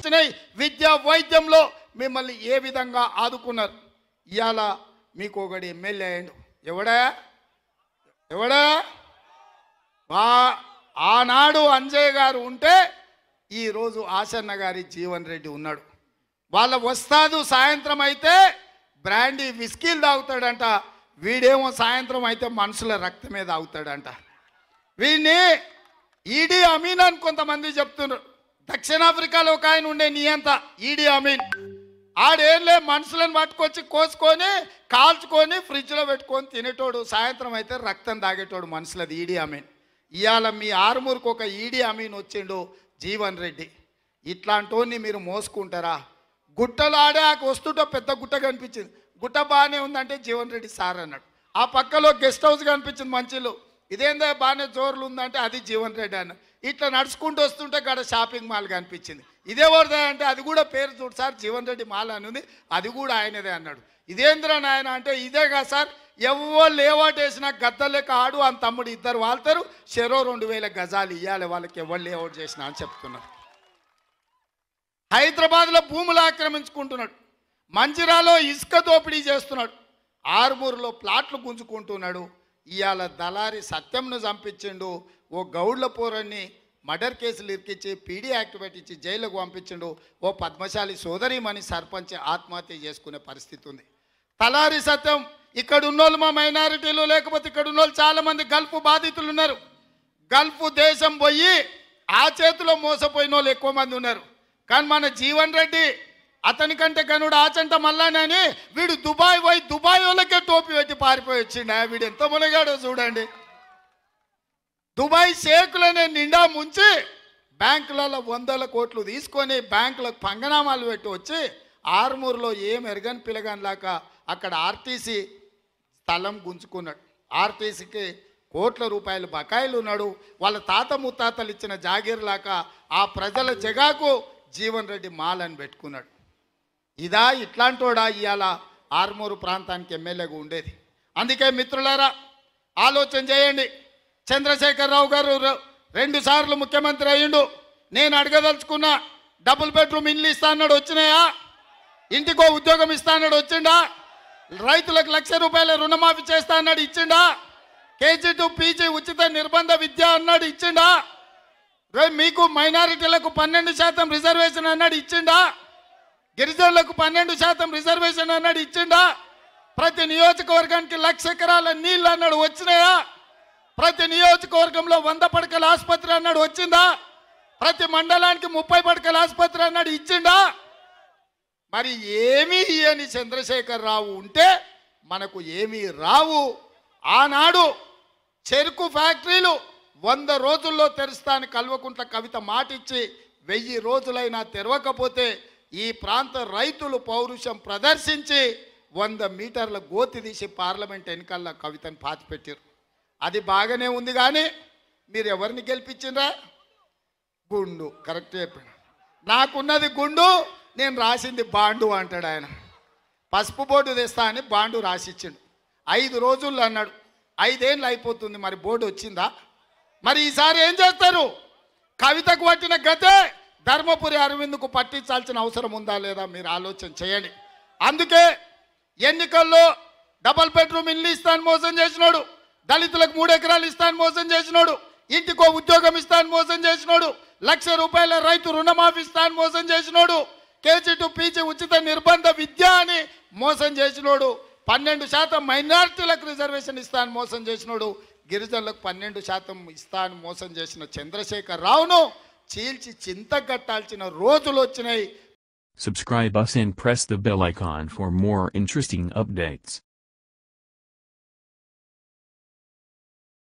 వచ్చినాయి విద్య వైద్యంలో మిమ్మల్ని ఏ విధంగా ఆదుకున్నారు ఇవాళ మీకు ఒకటి ఎమ్మెల్యే అయ్యాడు ఎవడా ఎవడా వా ఆనాడు అంజయ్ గారు ఉంటే ఈరోజు ఆసన్న గారి జీవన్ రెడ్డి ఉన్నాడు వాళ్ళ వస్తాదు సాయంత్రం అయితే బ్రాండీ విస్కీలు తాగుతాడంట వీడేమో సాయంత్రం అయితే మనుషుల రక్తమే తాగుతాడంట వీడిని ఈడీ అమీన్ అని కొంతమంది చెప్తున్నారు దక్షిణాఫ్రికాలో ఒక ఆయన ఉండే నీ అంత ఈడి అమీన్ ఆడేంలే మనుషులను పట్టుకొచ్చి కోసుకొని కాల్చుకొని ఫ్రిడ్జ్లో పెట్టుకొని తినేటోడు సాయంత్రం అయితే రక్తం తాగేటోడు మనుషులది ఈడి అమీన్ ఇవాళ మీ ఆరుమూరుకు ఒక ఈడి అమీన్ వచ్చిండు జీవన్ రెడ్డి ఇట్లాంటి మీరు మోసుకుంటారా గుట్టలు ఆడే ఆకు వస్తుంటో పెద్ద గుట్ట కనిపించింది గుట్ట బాగానే ఉందంటే జీవన్ రెడ్డి సార్ అన్నాడు ఆ పక్కలో గెస్ట్ హౌస్ కనిపించింది మంచిలో ఇదేందో బాగానే జోర్లు ఉందంటే అది జీవన్ రెడ్డి అన్నాడు ఇట్లా నడుచుకుంటూ వస్తుంటే గడ షాపింగ్ మాల్ కనిపించింది ఇదే వరదా అంటే అది కూడా పేరు చూడు సార్ జీవన్ రెడ్డి మాల్ అని అది కూడా ఆయనదే అన్నాడు ఇదేంద్ర నాయన అంటే ఇదే కదా సార్ ఎవరు లేవాటేసినా గద్ద లెక్క ఆడు అని తమ్ముడు ఇద్దరు వాళ్తారు చెరో రెండు వేల గజాలు ఇవ్వాలి వాళ్ళకి ఎవరు లేఅవుట్ చేసినా అని చెప్తున్నారు హైదరాబాద్లో భూములు ఆక్రమించుకుంటున్నాడు మంజిరాలో ఇసుక దోపిడీ చేస్తున్నాడు ఆరుమూరులో ప్లాట్లు గుంజుకుంటున్నాడు ఇవాళ దళారి సత్యంను చంపించిండు ఓ గౌడ్ల పోరని మర్డర్ కేసులు ఇరికించి పీడీ యాక్ట్ పెట్టించి జైలుకు పంపించిండు ఓ పద్మశాలి సోదరిమని సర్పంచ్ ఆత్మహత్య చేసుకునే పరిస్థితి ఉంది తలారి సత్యం ఇక్కడ ఉన్నోళ్ళు మా మైనారిటీలు లేకపోతే ఇక్కడ ఉన్నోళ్ళు చాలామంది గల్ఫ్ బాధితులు ఉన్నారు గల్ఫ్ దేశం పోయి ఆ చేతిలో మోసపోయిన వాళ్ళు ఎక్కువ మంది ఉన్నారు కానీ మన జీవన్ రెడ్డి అతని కంటే కనుడు ఆచంట మల్లానని వీడు దుబాయ్ పోయి దుబాయ్ వాళ్ళకే టోపీ పెట్టి పారిపోయి వచ్చిండు వీడు ఎంత మునగాడో చూడండి దుబాయ్ షేకులనే నిండా ముంచి బ్యాంకులలో వందల కోట్లు తీసుకొని బ్యాంకులకు పంగనామాలు పెట్టి వచ్చి ఆర్మూర్లో ఏం ఎరగని పిలగనిలాక అక్కడ ఆర్టీసీ స్థలం గుంజుకున్నాడు ఆర్టీసీకి కోట్ల రూపాయలు బకాయిలు ఉన్నాడు వాళ్ళ తాత ముత్తాతలు ఇచ్చిన జాగీర్లాక ఆ ప్రజల జగాకు జీవన్ రెడ్డి మాలని పెట్టుకున్నాడు ఇదా ఇట్లాంటోడా ఇవాళ ఆర్మూరు ప్రాంతానికి ఎమ్మెల్యేగా ఉండేది అందుకే మిత్రులారా ఆలోచన చేయండి చంద్రశేఖరరావు గారు రెండు సార్లు ముఖ్యమంత్రి అయ్యిండు నేను అడగదలుచుకున్న డబుల్ బెడ్రూమ్ ఇల్లు ఇస్తా అన్నాడు వచ్చినాయా ఇంటికో ఉద్యోగం ఇస్తా అన్నాడు వచ్చిండా రైతులకు లక్ష రూపాయల రుణమాఫీ చేస్తా అన్నాడు ఇచ్చిండా కేజీ టు పీజీ ఉచిత నిర్బంధ విద్య అన్నాడు ఇచ్చిండా మీకు మైనారిటీలకు పన్నెండు శాతం రిజర్వేషన్ అన్నాడు ఇచ్చిండా గిరిజనులకు పన్నెండు శాతం రిజర్వేషన్ అన్నాడు ఇచ్చిండా ప్రతి నియోజకవర్గానికి లక్ష ఎకరాల నీళ్ళు అన్నాడు వచ్చినాయా ప్రతి నియోజకవర్గంలో వంద పడకల ఆసుపత్రి అన్నాడు వచ్చిందా ప్రతి మండలానికి ముప్పై పడకల ఆసుపత్రి అన్నాడు ఇచ్చిందా మరి ఏమీ ఇయని చంద్రశేఖర్ రావు ఉంటే మనకు ఏమీ రావు ఆనాడు చెరుకు ఫ్యాక్టరీలు వంద రోజుల్లో తెరుస్తాను కల్వకుంట్ల కవిత మాటిచ్చి వెయ్యి రోజులైనా తెరవకపోతే ఈ ప్రాంత రైతులు పౌరుషం ప్రదర్శించి వంద మీటర్ల గోతి తీసి పార్లమెంట్ ఎన్నికల్లో కవితను పాతిపెట్టారు అది బాగానే ఉంది కానీ మీరు ఎవరిని గెలిపించిండ్రా గుండు కరెక్ట్ చెప్పాడు నాకున్నది గుండు నేను రాసింది బాండు అంటాడు ఆయన పసుపు బోర్డు తెస్తా అని బాండు రాసిచ్చిండు ఐదు రోజుల్లో అన్నాడు ఐదేళ్ళు అయిపోతుంది మరి బోర్డు వచ్చిందా మరి ఈసారి ఏం చేస్తారు కవితకు పట్టిన గతే ధర్మపురి అరవింద్కు పట్టించాల్సిన అవసరం ఉందా లేదా మీరు ఆలోచన చేయండి అందుకే ఎన్నికల్లో డబల్ బెడ్రూమ్ ఇల్లు ఇస్తాను మోసం చేసినాడు దళితులకు మూడు ఎకరాలు ఇస్తాను మోసం చేసినోడు ఇంటికో ఉద్యోగం ఇస్తాను మోసం చేసినోడు లక్ష రూపాయల రైతు రుణమాఫీ ఇస్తాను మోసం చేసినోడు కేజీ టు పీజీ ఉచిత నిర్బంధ విద్య అని మోసం చేసినోడు పన్నెండు శాతం మైనార్టీలకు రిజర్వేషన్ ఇస్తాను మోసం చేసినోడు గిరిజనులకు పన్నెండు శాతం ఇస్తాను మోసం చేసిన చంద్రశేఖర్ రావును చీల్చి చింత కట్టాల్సిన రోజులు వచ్చినాయి Subscribe us and press the bell icon for more interesting updates.